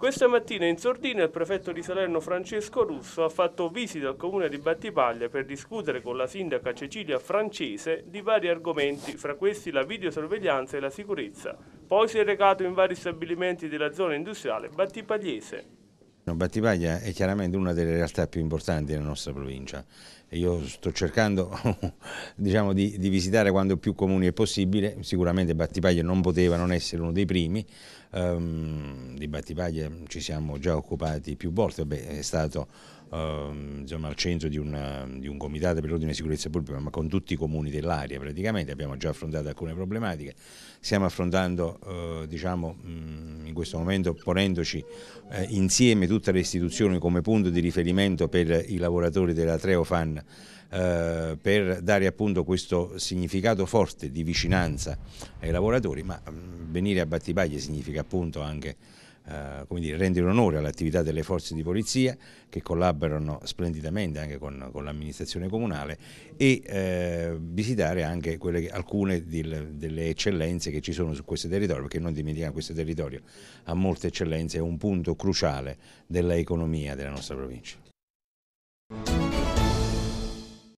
Questa mattina in sordina il prefetto di Salerno Francesco Russo ha fatto visita al comune di Battipaglia per discutere con la sindaca Cecilia Francese di vari argomenti, fra questi la videosorveglianza e la sicurezza. Poi si è recato in vari stabilimenti della zona industriale battipagliese. No, Battipaglia è chiaramente una delle realtà più importanti della nostra provincia. Io sto cercando diciamo, di, di, visitare quando più comuni è possibile, sicuramente Battipaglia non poteva non essere uno dei primi, um, di Battipaglia ci siamo già occupati più volte, Beh, è stato um, insomma, al centro di, una, di un comitato per l'ordine e sicurezza pubblica, ma con tutti i comuni dell'area praticamente, abbiamo già affrontato alcune problematiche, stiamo affrontando uh, diciamo, mh, in questo momento ponendoci eh, insieme tutte le istituzioni come punto di riferimento per i lavoratori della Treofan eh, per dare appunto questo significato forte di vicinanza ai lavoratori, ma mh, mm, venire a battibaglie significa appunto anche eh, come dire, rendere onore all'attività delle forze di polizia che collaborano splendidamente anche con, con l'amministrazione comunale e eh, visitare anche quelle, alcune di, delle eccellenze che ci sono su questo territorio, perché non dimentichiamo questo territorio ha molte eccellenze, è un punto cruciale dell'economia della nostra provincia.